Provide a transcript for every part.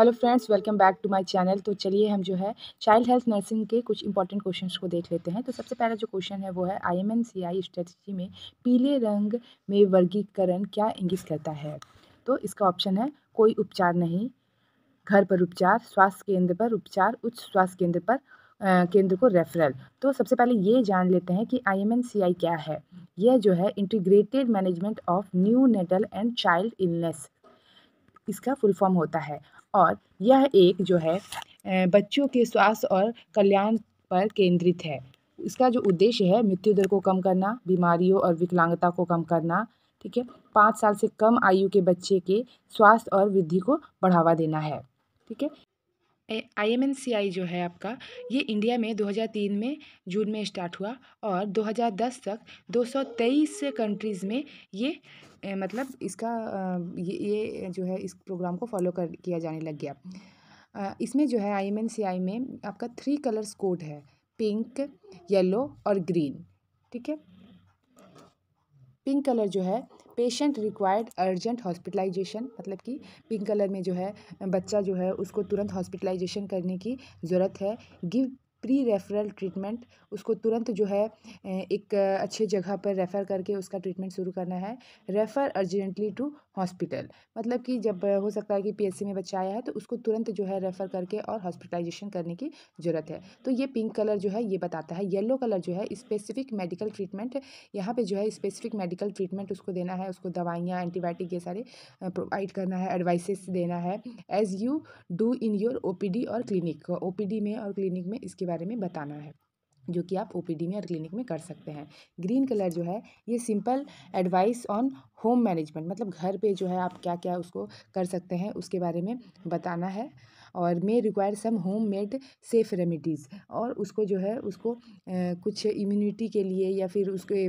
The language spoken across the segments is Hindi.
hello friends welcome back to my channel तो चलिए हम जो है चाइल्ड हेल्थ नर्सिंग के कुछ इंपॉर्टेंट क्वेश्चंस को देख लेते हैं तो सबसे पहला जो क्वेश्चन है वो है आईएमएनसीआई स्ट्रेटजी में पीले रंग में वर्गीकरण क्या इंगित करता है तो इसका ऑप्शन है कोई उपचार नहीं घर पर उपचार स्वास्थ्य केंद्र पर उपचार उच्च स्वास्थ्य केंद्र पर केंद्र को रेफरल तो सबसे पहले ये जान लेते हैं कि आई क्या है यह जो है integrated management of neonatal and child illness इसका फुल फॉर्म होता है और यह एक जो है बच्चों के स्वास्थ्य और कल्याण पर केंद्रित है इसका जो उद्देश्य है मृत्यु दर को कम करना बीमारियों और विकलांगता को कम करना ठीक है पाँच साल से कम आयु के बच्चे के स्वास्थ्य और वृद्धि को बढ़ावा देना है ठीक है आई जो है आपका ये इंडिया में 2003 में जून में स्टार्ट हुआ और 2010 तक 223 कंट्रीज़ में ये मतलब इसका ये ये जो है इस प्रोग्राम को फॉलो कर किया जाने लग गया इसमें जो है आई एम एन सी आई में आपका थ्री कलर्स कोड है पिंक येलो और ग्रीन ठीक है पिंक कलर जो है पेशेंट रिक्वायर्ड अर्जेंट हॉस्पिटलाइजेशन मतलब कि पिंक कलर में जो है बच्चा जो है उसको तुरंत हॉस्पिटलाइजेशन करने की ज़रूरत है गिव प्री रेफरल ट्रीटमेंट उसको तुरंत जो है एक अच्छे जगह पर रेफ़र करके उसका ट्रीटमेंट शुरू करना है रेफ़र अर्जेंटली टू हॉस्पिटल मतलब कि जब हो सकता है कि पीएससी में बच्चा आया है तो उसको तुरंत जो है रेफ़र करके और हॉस्पिटलाइजेशन करने की ज़रूरत है तो ये पिंक कलर जो है ये बताता है येलो कलर जो है स्पेसिफिक मेडिकल ट्रीटमेंट यहाँ पे जो है स्पेसिफिक मेडिकल ट्रीटमेंट उसको देना है उसको दवाइयाँ एंटीबायोटिक ये सारे प्रोवाइड करना है एडवाइसेस देना है as you do in your O or clinic ओ में और क्लिनिक में इसके बारे में बताना है जो कि आप ओ में और क्लिनिक में कर सकते हैं ग्रीन कलर जो है ये simple advice on home management मतलब घर पे जो है आप क्या क्या उसको कर सकते हैं उसके बारे में बताना है और may require some homemade safe remedies और उसको जो है उसको कुछ इम्यूनिटी के लिए या फिर उसके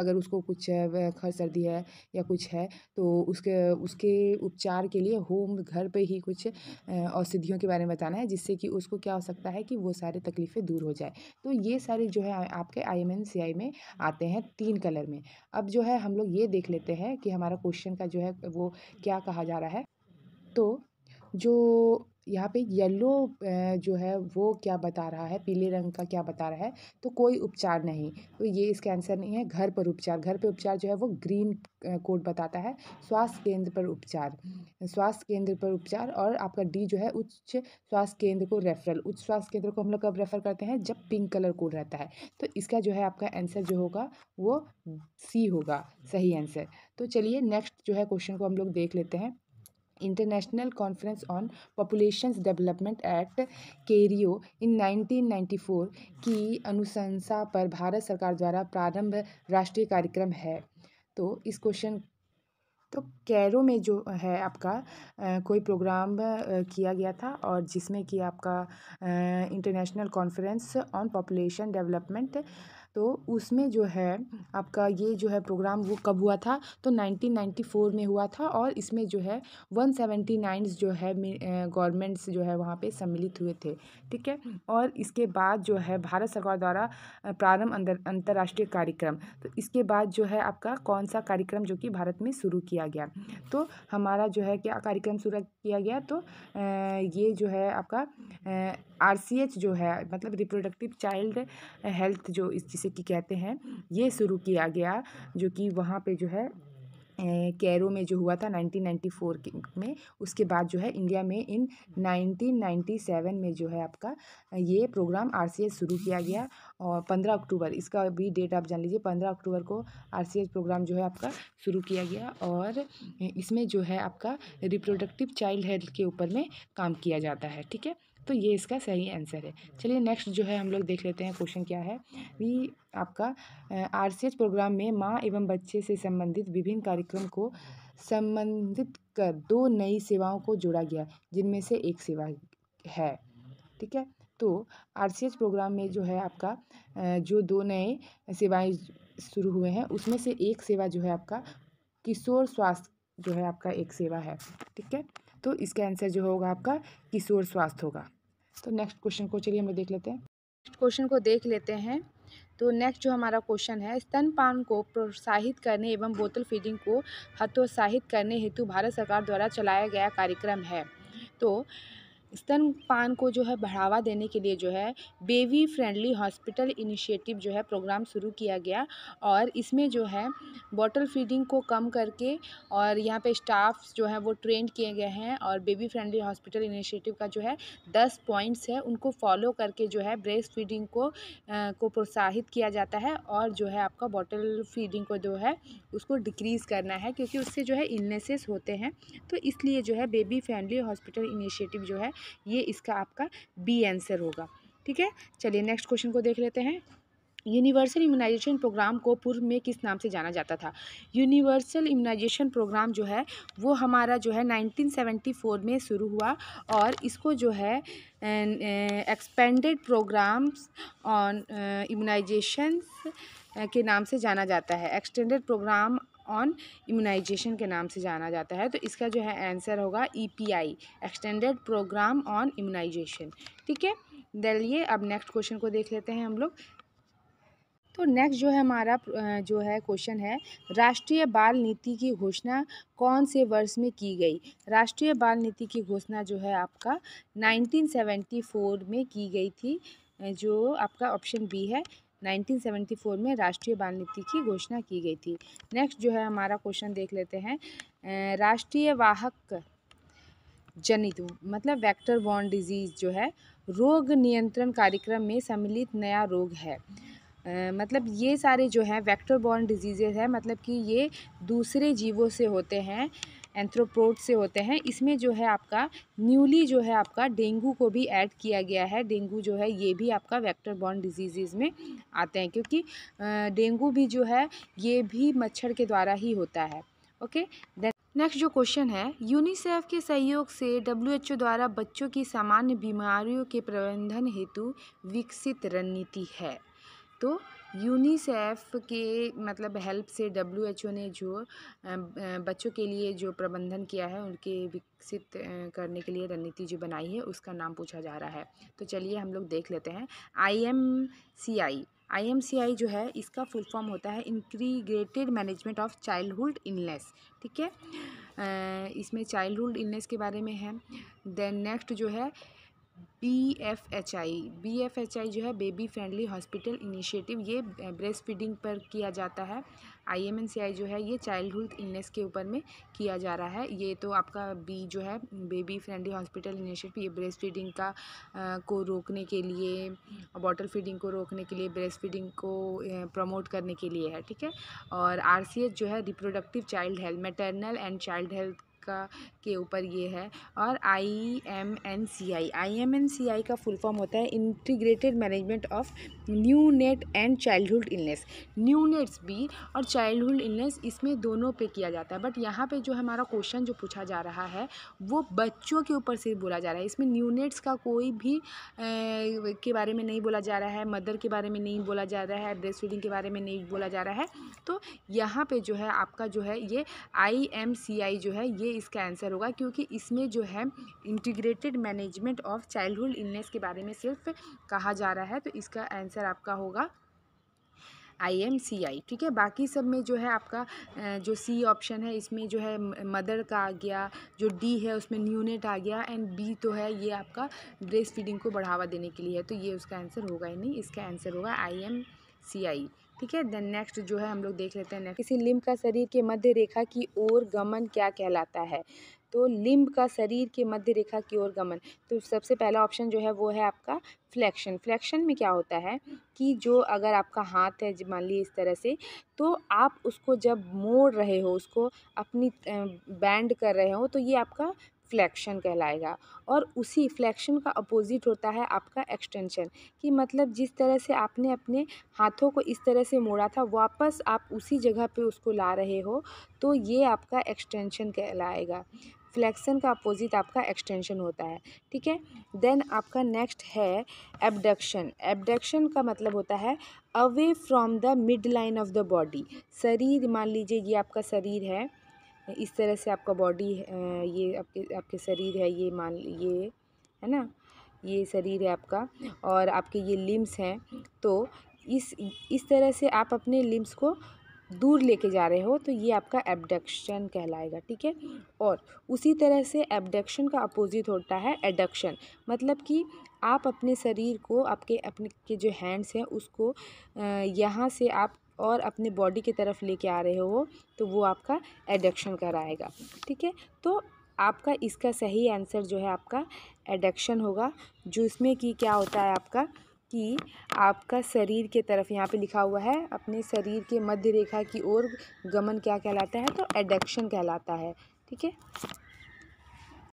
अगर उसको कुछ खर सर्दी है या कुछ है तो उसके उसके उपचार के लिए होम घर पे ही कुछ औषधियों के बारे में बताना है जिससे कि उसको क्या हो सकता है कि वो सारे तकलीफ़ें दूर हो जाए तो ये सारे जो है आपके आई एम एन सी आई में आते हैं तीन कलर में अब जो है हम लोग ये देख लेते हैं कि हमारा क्वेश्चन का जो है वो क्या कहा जा रहा है तो जो यहाँ पे येलो जो है वो क्या बता रहा है पीले रंग का क्या बता रहा है तो कोई उपचार नहीं तो ये इसका आंसर नहीं है घर पर उपचार घर पर उपचार जो है वो ग्रीन कोड बताता है स्वास्थ्य केंद्र पर उपचार स्वास्थ्य केंद्र पर उपचार और आपका डी जो है उच्च स्वास्थ्य केंद्र को रेफरल उच्च स्वास्थ्य केंद्र को हम लोग कब रेफर करते हैं जब पिंक कलर कोड रहता है तो इसका जो है आपका आंसर जो होगा वो सी होगा सही आंसर तो चलिए नेक्स्ट जो है क्वेश्चन को हम लोग देख लेते हैं international conference on population development at Cairo in 1994 की अनुशंसा पर भारत सरकार द्वारा प्रारंभ राष्ट्रीय कार्यक्रम है तो इस क्वेश्चन तो कैरो में जो है आपका आ, कोई प्रोग्राम आ, किया गया था और जिसमें कि आपका international conference on population development तो उसमें जो है आपका ये जो है प्रोग्राम वो कब हुआ था तो 1994 में हुआ था और इसमें जो है 179 जो है गवर्नमेंट्स जो है वहाँ पे सम्मिलित हुए थे ठीक है और इसके बाद जो है भारत सरकार द्वारा प्रारंभ अंदर अंतर्राष्ट्रीय कार्यक्रम तो इसके बाद जो है आपका कौन सा कार्यक्रम जो कि भारत में शुरू किया गया तो हमारा जो है क्या कार्यक्रम शुरू किया गया तो ये जो है आपका आर सी एच जो है मतलब रिप्रोडक्टिव चाइल्ड हेल्थ जो इस जिसे कि कहते हैं ये शुरू किया गया जो कि वहाँ पे जो है कैरो में जो हुआ था 1994 में उसके बाद जो है इंडिया में इन 1997 में जो है आपका ये प्रोग्राम आर शुरू किया गया और पंद्रह अक्टूबर इसका भी डेट आप जान लीजिए पंद्रह अक्टूबर को आर प्रोग्राम जो है आपका शुरू किया गया और इसमें जो है आपका रिप्रोडक्टिव चाइल्ड हेल्थ के ऊपर में काम किया जाता है ठीक है तो ये इसका सही आंसर है चलिए नेक्स्ट जो है हम लोग देख लेते हैं क्वेश्चन क्या है ये आपका आर प्रोग्राम में माँ एवं बच्चे से संबंधित विभिन्न कार्यक्रम को संबंधित कर दो नई सेवाओं को जोड़ा गया जिनमें से एक सेवा है ठीक है तो आर प्रोग्राम में जो है आपका जो दो नए सेवाएं शुरू हुए हैं उसमें से एक सेवा जो है आपका किशोर स्वास्थ्य जो है आपका एक सेवा है ठीक है तो इसका आंसर जो होगा आपका किशोर स्वास्थ्य होगा तो नेक्स्ट क्वेश्चन को चलिए हम लोग देख लेते हैं नेक्स्ट क्वेश्चन को देख लेते हैं तो नेक्स्ट जो हमारा क्वेश्चन है स्तनपान को प्रोत्साहित करने एवं बोतल फीडिंग को हतोत्साहित करने हेतु भारत सरकार द्वारा चलाया गया कार्यक्रम है तो स्तनपान को जो है बढ़ावा देने के लिए जो है बेबी फ्रेंडली हॉस्पिटल इनिशिएटिव जो है प्रोग्राम शुरू किया गया और इसमें जो है बॉटल फीडिंग को कम करके और यहाँ पे स्टाफ जो है वो ट्रेंड किए गए हैं और बेबी फ्रेंडली हॉस्पिटल इनिशिएटिव का जो है दस पॉइंट्स है उनको फॉलो करके जो है ब्रेस्ट फीडिंग को आ, को प्रोत्साहित किया जाता है और जो है आपका बॉटल फीडिंग को जो है उसको डिक्रीज़ करना है क्योंकि उससे जो है इलनेसेस होते हैं तो इसलिए जो है बेबी फ्रेंडली हॉस्पिटल इनिशिएटिव जो है ये इसका आपका बी आंसर होगा ठीक है चलिए नेक्स्ट क्वेश्चन को देख लेते हैं यूनिवर्सल इम्यूनाइजेशन प्रोग्राम को पूर्व में किस नाम से जाना जाता था यूनिवर्सल इम्यूनाइजेशन प्रोग्राम जो है वो हमारा जो है 1974 में शुरू हुआ और इसको जो है एक्सपेंडेड प्रोग्राम्स ऑन इम्यूनाइजेशन के नाम से जाना जाता है एक्सटेंडेड प्रोग्राम ऑन इम्यूनाइजेशन के नाम से जाना जाता है तो इसका जो है आंसर होगा EPI extended programme on immunisation ठीक है दलिए अब नेक्स्ट क्वेश्चन को देख लेते हैं हम लोग तो नेक्स्ट जो है हमारा जो है क्वेश्चन है राष्ट्रीय बाल नीति की घोषणा कौन से वर्ष में की गई राष्ट्रीय बाल नीति की घोषणा जो है आपका नाइनटीन में की गई थी जो आपका ऑप्शन बी है 1974 में राष्ट्रीय बाल नीति की घोषणा की गई थी नेक्स्ट जो है हमारा क्वेश्चन देख लेते हैं राष्ट्रीय वाहक जनित मतलब वेक्टर बॉर्न डिजीज़ जो है रोग नियंत्रण कार्यक्रम में सम्मिलित नया रोग है आ, मतलब ये सारे जो हैं वेक्टर बॉर्न डिजीज़ेज है मतलब कि ये दूसरे जीवों से होते हैं एंथ्रोप्रोट से होते हैं इसमें जो है आपका न्यूली जो है आपका डेंगू को भी ऐड किया गया है डेंगू जो है ये भी आपका वेक्टर बॉर्न डिजीजेज में आते हैं क्योंकि डेंगू भी जो है ये भी मच्छर के द्वारा ही होता है ओके देन नेक्स्ट जो क्वेश्चन है यूनिसेफ के सहयोग से डब्ल्यूएचओ द्वारा बच्चों की सामान्य बीमारियों के प्रबंधन हेतु विकसित रणनीति है तो यूनिसेफ़ के मतलब हेल्प से डब्ल्यू एच ओ ने जो बच्चों के लिए जो प्रबंधन किया है उनके विकसित करने के लिए रणनीति जो बनाई है उसका नाम पूछा जा रहा है तो चलिए हम लोग देख लेते हैं I M C I I M C आई जो है इसका फुल फॉर्म होता है integrated management of childhood illness ठीक है इसमें चाइल्डहुड इलनेस के बारे में है देन नेक्स्ट जो है B F H I B F H I जो है बेबी फ्रेंडली हॉस्पिटल इनिशिएटिव ये ब्रेस्ट eh, फीडिंग पर किया जाता है आई एम एन सी आई जो है ये चाइल्डहुड इलनेस के ऊपर में किया जा रहा है ये तो आपका बी जो है बेबी फ्रेंडली हॉस्पिटल इनिशिएटिव ये ब्रेस्ट फीडिंग का आ, eh, को रोकने के लिए बॉटल फीडिंग को रोकने के लिए ब्रेस्ट फीडिंग को प्रमोट eh, करने के लिए है ठीक है और आर सी एच जो है reproductive child health maternal and child health का के ऊपर ये है और I M N C I I M N C I का फुल फॉर्म होता है integrated management of neonate and childhood illness neonates भी और चाइल्डहुड इलनेस इसमें दोनों पे किया जाता है बट यहाँ पे जो हमारा क्वेश्चन जो पूछा जा रहा है वो बच्चों के ऊपर से बोला जा रहा है इसमें न्यू नेट्स का कोई भी ए, के बारे में नहीं बोला जा रहा है मदर के बारे में नहीं बोला जा रहा है ब्रेस्ट फीडिंग के बारे में नहीं बोला जा रहा है तो यहाँ पर जो है आपका जो है ये आई एम सी आई जो है ये इसका आंसर होगा क्योंकि इसमें जो है integrated management of childhood illness के बारे में सिर्फ कहा जा रहा है तो इसका आंसर आपका होगा आई एम सी आई ठीक है बाकी सब में जो है आपका जो सी ऑप्शन है इसमें जो है मदर का आ गया जो डी है उसमें न्यूनेट आ गया एंड बी तो है ये आपका ब्रेस्ट फीडिंग को बढ़ावा देने के लिए है तो ये उसका आंसर होगा ही नहीं इसका आंसर होगा आई एम सी आई ठीक है देन नेक्स्ट जो है हम लोग देख लेते हैं नेक्स्ट किसी लिम्ब का शरीर के मध्य रेखा की ओर गमन क्या कहलाता है तो लिम्ब का शरीर के मध्य रेखा की ओर गमन तो सबसे पहला ऑप्शन जो है वो है आपका फ्लैक्शन फ्लैक्शन में क्या होता है कि जो अगर आपका हाथ है मान ली इस तरह से तो आप उसको जब मोड़ रहे हो उसको अपनी बैंड कर रहे हो तो ये आपका फ्लैक्शन कहलाएगा और उसी फ्लैक्शन का अपोज़िट होता है आपका एक्सटेंशन कि मतलब जिस तरह से आपने अपने हाथों को इस तरह से मोड़ा था वापस आप उसी जगह पे उसको ला रहे हो तो ये आपका एक्सटेंशन कहलाएगा फ्लैक्सन का अपोजिट आपका एक्सटेंशन होता है ठीक है देन आपका नेक्स्ट है एबडक्शन एबडक्शन का मतलब होता है away from the mid line of the body शरीर मान लीजिए ये आपका शरीर है इस तरह से आपका बॉडी ये आपके आपके शरीर है ये मान ये है ना ये शरीर है आपका और आपके ये लिम्स हैं तो इस इस तरह से आप अपने लिम्स को दूर लेके जा रहे हो तो ये आपका एबडक्शन कहलाएगा ठीक है और उसी तरह से एबडक्शन का अपोजिट होता है एडक्शन मतलब कि आप अपने शरीर को आपके अपने के जो हैंड्स हैं उसको यहाँ से आप और अपने बॉडी की तरफ लेके आ रहे हो तो वो आपका एडक्शन कराएगा ठीक है तो आपका इसका सही आंसर जो है आपका एडक्शन होगा जो इसमें कि क्या होता है आपका कि आपका शरीर के तरफ यहाँ पे लिखा हुआ है अपने शरीर के मध्य रेखा की ओर गमन क्या कहलाता है तो एडक्शन कहलाता है ठीक है